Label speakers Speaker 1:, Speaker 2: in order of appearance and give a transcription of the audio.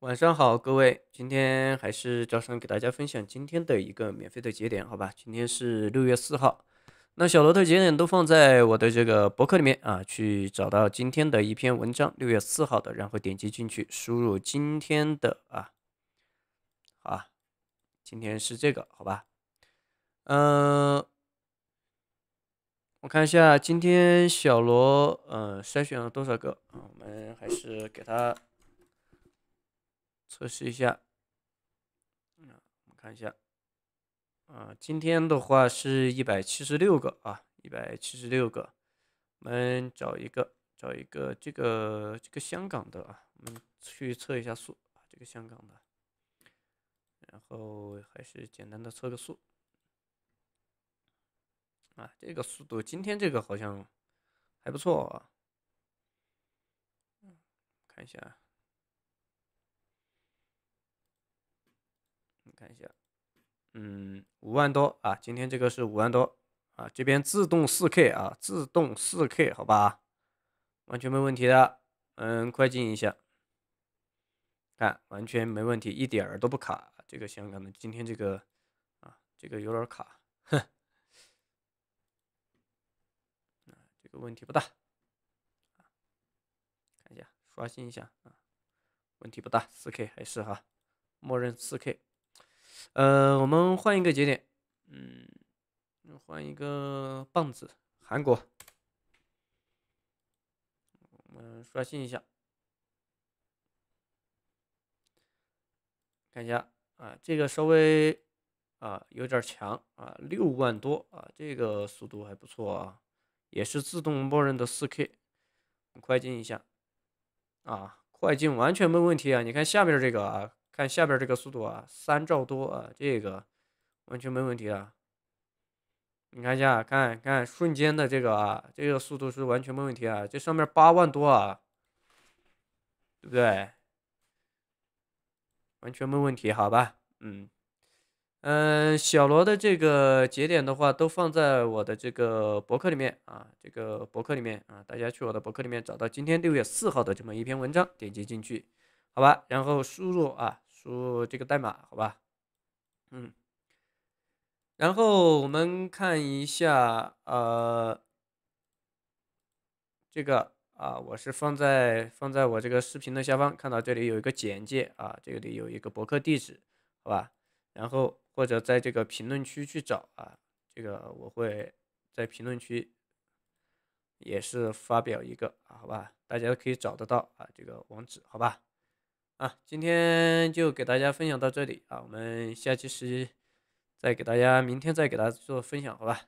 Speaker 1: 晚上好，各位，今天还是招商给大家分享今天的一个免费的节点，好吧？今天是六月四号，那小罗的节点都放在我的这个博客里面啊，去找到今天的一篇文章，六月四号的，然后点击进去，输入今天的啊，好今天是这个，好吧？嗯，我看一下今天小罗，嗯，筛选了多少个啊？我们还是给他。测试一下，我们看一下，啊，今天的话是一百七十六个啊，一百七十六个，我们找一个，找一个这个这个香港的啊，我们去测一下速啊，这个香港的，然后还是简单的测个速，啊，这个速度今天这个好像还不错啊，看一下。看一下，嗯，五万多啊，今天这个是五万多啊，这边自动四 K 啊，自动四 K，好吧，完全没问题的，嗯，快进一下，看完全没问题，一点儿都不卡。这个香港的今天这个啊，这个有点卡，哼，这个问题不大，看一下，刷新一下啊，问题不大，四 K 还是哈，默认四 K。呃，我们换一个节点，嗯，换一个棒子，韩国，我们刷新一下，看一下啊，这个稍微啊有点强啊，六万多啊，这个速度还不错啊，也是自动默认的四 K，快进一下，啊，快进完全没问题啊，你看下面这个啊。看下边这个速度啊，三兆多啊，这个完全没问题啊。你看一下，看看瞬间的这个啊，这个速度是完全没问题啊。这上面八万多啊，对不对？完全没问题，好吧？嗯嗯，小罗的这个节点的话，都放在我的这个博客里面啊，这个博客里面啊，大家去我的博客里面找到今天六月四号的这么一篇文章，点击进去，好吧？然后输入啊。入这个代码好吧，嗯，然后我们看一下，呃，这个啊，我是放在放在我这个视频的下方，看到这里有一个简介啊，这里有一个博客地址，好吧，然后或者在这个评论区去找啊，这个我会在评论区也是发表一个好吧，大家可以找得到啊，这个网址，好吧。啊，今天就给大家分享到这里啊，我们下期时再给大家，明天再给大家做分享，好吧？